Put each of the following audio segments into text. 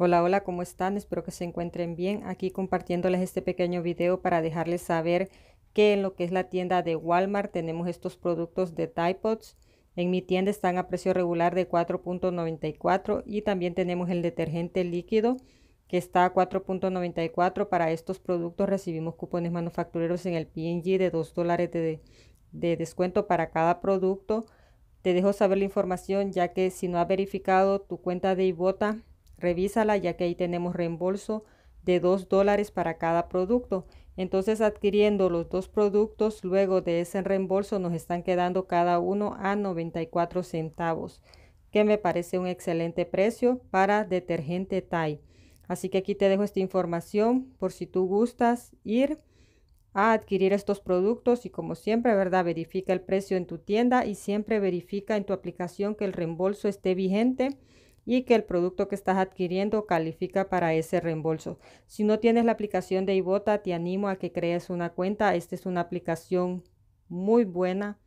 Hola, hola, ¿cómo están? Espero que se encuentren bien. Aquí compartiéndoles este pequeño video para dejarles saber que en lo que es la tienda de Walmart tenemos estos productos de Pods. En mi tienda están a precio regular de 4.94 y también tenemos el detergente líquido que está a 4.94. Para estos productos recibimos cupones manufactureros en el PNG de 2 dólares de, de descuento para cada producto. Te dejo saber la información ya que si no has verificado tu cuenta de Ibota, Revísala ya que ahí tenemos reembolso de 2 dólares para cada producto. Entonces adquiriendo los dos productos, luego de ese reembolso nos están quedando cada uno a 94 centavos, que me parece un excelente precio para detergente Thai. Así que aquí te dejo esta información por si tú gustas ir a adquirir estos productos y como siempre, ¿verdad? Verifica el precio en tu tienda y siempre verifica en tu aplicación que el reembolso esté vigente y que el producto que estás adquiriendo califica para ese reembolso. Si no tienes la aplicación de Ibota, te animo a que crees una cuenta. Esta es una aplicación muy buena,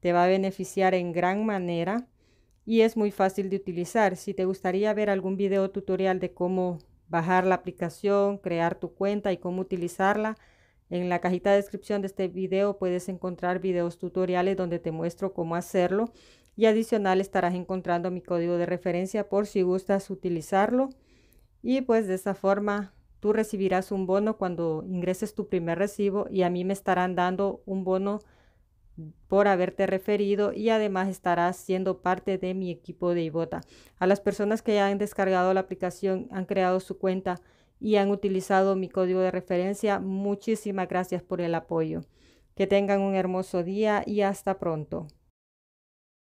te va a beneficiar en gran manera y es muy fácil de utilizar. Si te gustaría ver algún video tutorial de cómo bajar la aplicación, crear tu cuenta y cómo utilizarla, en la cajita de descripción de este video puedes encontrar videos tutoriales donde te muestro cómo hacerlo y adicional estarás encontrando mi código de referencia por si gustas utilizarlo y pues de esa forma tú recibirás un bono cuando ingreses tu primer recibo y a mí me estarán dando un bono por haberte referido y además estarás siendo parte de mi equipo de Ibota. A las personas que ya han descargado la aplicación, han creado su cuenta y han utilizado mi código de referencia, muchísimas gracias por el apoyo. Que tengan un hermoso día y hasta pronto.